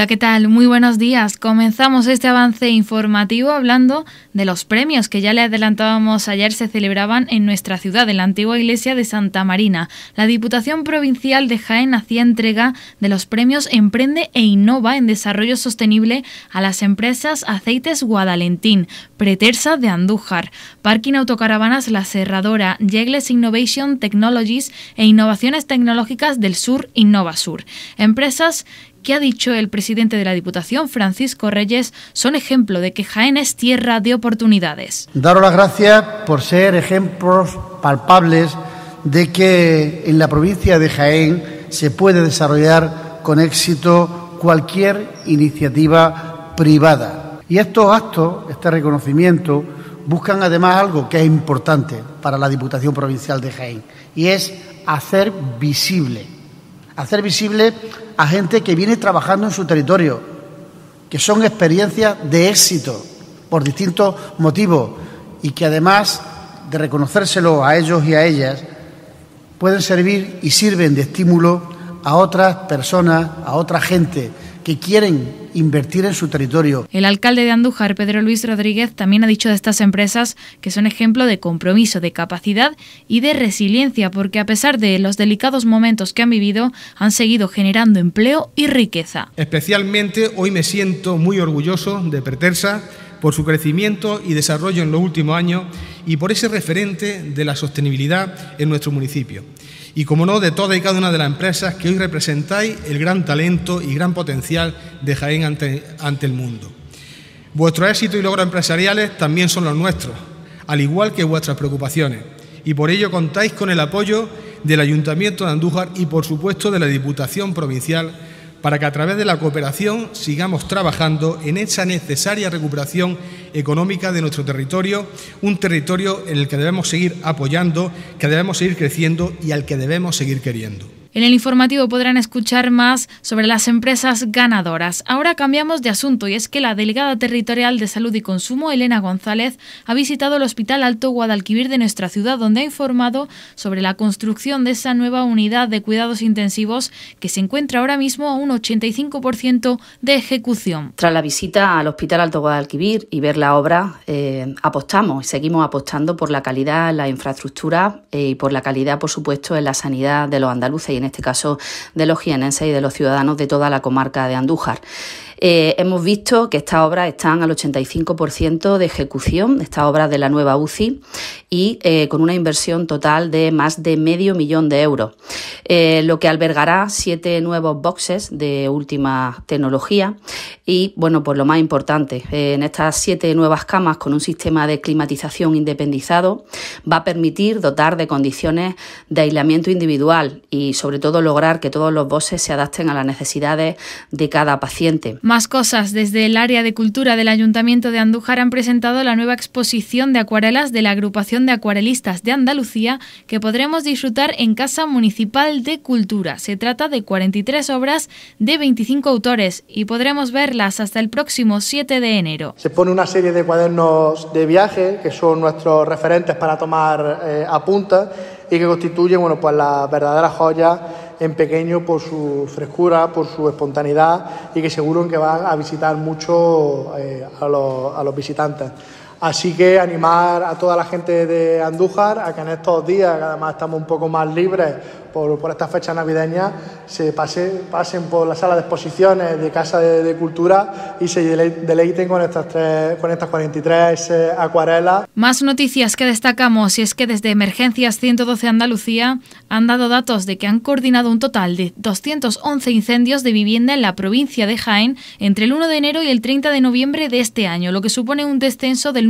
Hola, ¿qué tal? Muy buenos días. Comenzamos este avance informativo hablando de los premios que ya le adelantábamos ayer se celebraban en nuestra ciudad, en la antigua iglesia de Santa Marina. La Diputación Provincial de Jaén hacía entrega de los premios Emprende e Innova en Desarrollo Sostenible a las empresas Aceites Guadalentín, Pretersa de Andújar, Parking Autocaravanas La Serradora, Yegles Innovation Technologies e Innovaciones Tecnológicas del Sur Innova Sur. Empresas que ha dicho el presidente presidente de la Diputación, Francisco Reyes, son ejemplo de que Jaén es tierra de oportunidades. Daros las gracias por ser ejemplos palpables de que en la provincia de Jaén se puede desarrollar con éxito cualquier iniciativa privada. Y estos actos, este reconocimiento, buscan además algo que es importante para la Diputación Provincial de Jaén, y es hacer visible, hacer visible a gente que viene trabajando en su territorio, que son experiencias de éxito por distintos motivos y que además de reconocérselo a ellos y a ellas, pueden servir y sirven de estímulo a otras personas, a otra gente que quieren invertir en su territorio. El alcalde de Andújar, Pedro Luis Rodríguez, también ha dicho de estas empresas que son ejemplo de compromiso, de capacidad y de resiliencia, porque a pesar de los delicados momentos que han vivido, han seguido generando empleo y riqueza. Especialmente hoy me siento muy orgulloso de Pertersa por su crecimiento y desarrollo en los últimos años y por ese referente de la sostenibilidad en nuestro municipio y, como no, de toda y cada una de las empresas que hoy representáis el gran talento y gran potencial de Jaén ante, ante el mundo. Vuestro éxito y logros empresariales también son los nuestros, al igual que vuestras preocupaciones, y por ello contáis con el apoyo del Ayuntamiento de Andújar y, por supuesto, de la Diputación Provincial para que a través de la cooperación sigamos trabajando en esa necesaria recuperación económica de nuestro territorio, un territorio en el que debemos seguir apoyando, que debemos seguir creciendo y al que debemos seguir queriendo. En el informativo podrán escuchar más sobre las empresas ganadoras. Ahora cambiamos de asunto y es que la delegada territorial de Salud y Consumo, Elena González, ha visitado el Hospital Alto Guadalquivir de nuestra ciudad, donde ha informado sobre la construcción de esa nueva unidad de cuidados intensivos que se encuentra ahora mismo a un 85% de ejecución. Tras la visita al Hospital Alto Guadalquivir y ver la obra, eh, apostamos y seguimos apostando por la calidad en la infraestructura eh, y por la calidad, por supuesto, en la sanidad de los andaluces en este caso de los jienenses y de los ciudadanos de toda la comarca de Andújar. Eh, hemos visto que estas obras están al 85% de ejecución, estas obras de la nueva UCI, y eh, con una inversión total de más de medio millón de euros, eh, lo que albergará siete nuevos boxes de última tecnología. Y bueno, pues lo más importante, en estas siete nuevas camas con un sistema de climatización independizado va a permitir dotar de condiciones de aislamiento individual y sobre todo lograr que todos los boxes se adapten a las necesidades de cada paciente. Más cosas. Desde el área de cultura del Ayuntamiento de Andújar han presentado la nueva exposición de acuarelas de la Agrupación de Acuarelistas de Andalucía que podremos disfrutar en Casa Municipal de Cultura. Se trata de 43 obras de 25 autores y podremos verlas hasta el próximo 7 de enero. Se pone una serie de cuadernos de viaje que son nuestros referentes para tomar apuntas... Eh, apuntes y que constituyen bueno, pues, la verdadera joya en pequeño por su frescura, por su espontaneidad y que seguro que va a visitar mucho eh, a los visitantes. Así que animar a toda la gente de Andújar a que en estos días, que además estamos un poco más libres por, por estas fechas navideñas, se pase, pasen por la sala de exposiciones de Casa de, Cultura y se deleiten con estas, tres, con estas 43 eh, acuarelas. Más noticias que destacamos y es que desde Emergencias 112 Andalucía han dado datos de que han coordinado un total de 211 incendios de vivienda en la provincia de Jaén entre el 1 de enero y el 30 de noviembre de este año, lo que supone un descenso del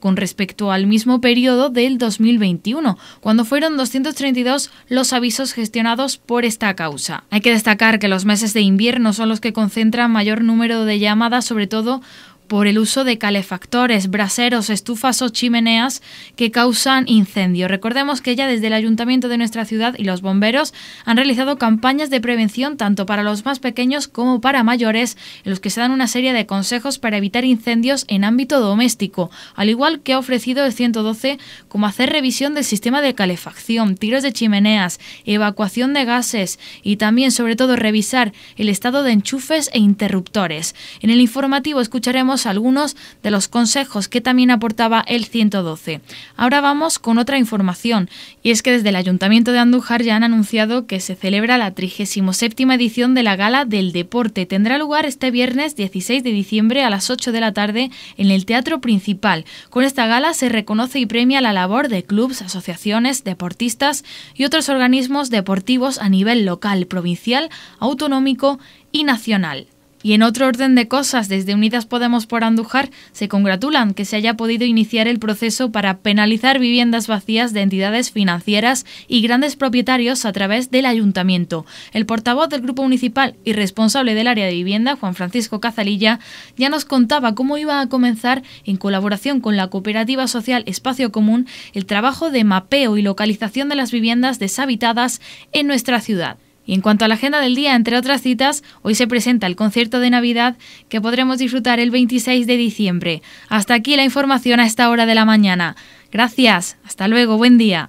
con respecto al mismo periodo del 2021, cuando fueron 232 los avisos gestionados por esta causa. Hay que destacar que los meses de invierno son los que concentran mayor número de llamadas, sobre todo por el uso de calefactores, braseros, estufas o chimeneas que causan incendio. Recordemos que ya desde el ayuntamiento de nuestra ciudad y los bomberos han realizado campañas de prevención tanto para los más pequeños como para mayores, en los que se dan una serie de consejos para evitar incendios en ámbito doméstico, al igual que ha ofrecido el 112 como hacer revisión del sistema de calefacción, tiros de chimeneas, evacuación de gases y también sobre todo revisar el estado de enchufes e interruptores. En el informativo escucharemos algunos de los consejos que también aportaba el 112. Ahora vamos con otra información, y es que desde el Ayuntamiento de Andújar ya han anunciado que se celebra la 37 edición de la Gala del Deporte. Tendrá lugar este viernes 16 de diciembre a las 8 de la tarde en el Teatro Principal. Con esta gala se reconoce y premia la labor de clubes, asociaciones, deportistas y otros organismos deportivos a nivel local, provincial, autonómico y nacional. Y en otro orden de cosas, desde Unidas Podemos por Andujar, se congratulan que se haya podido iniciar el proceso para penalizar viviendas vacías de entidades financieras y grandes propietarios a través del ayuntamiento. El portavoz del grupo municipal y responsable del área de vivienda, Juan Francisco Cazalilla, ya nos contaba cómo iba a comenzar, en colaboración con la cooperativa social Espacio Común, el trabajo de mapeo y localización de las viviendas deshabitadas en nuestra ciudad. Y en cuanto a la agenda del día, entre otras citas, hoy se presenta el concierto de Navidad que podremos disfrutar el 26 de diciembre. Hasta aquí la información a esta hora de la mañana. Gracias, hasta luego, buen día.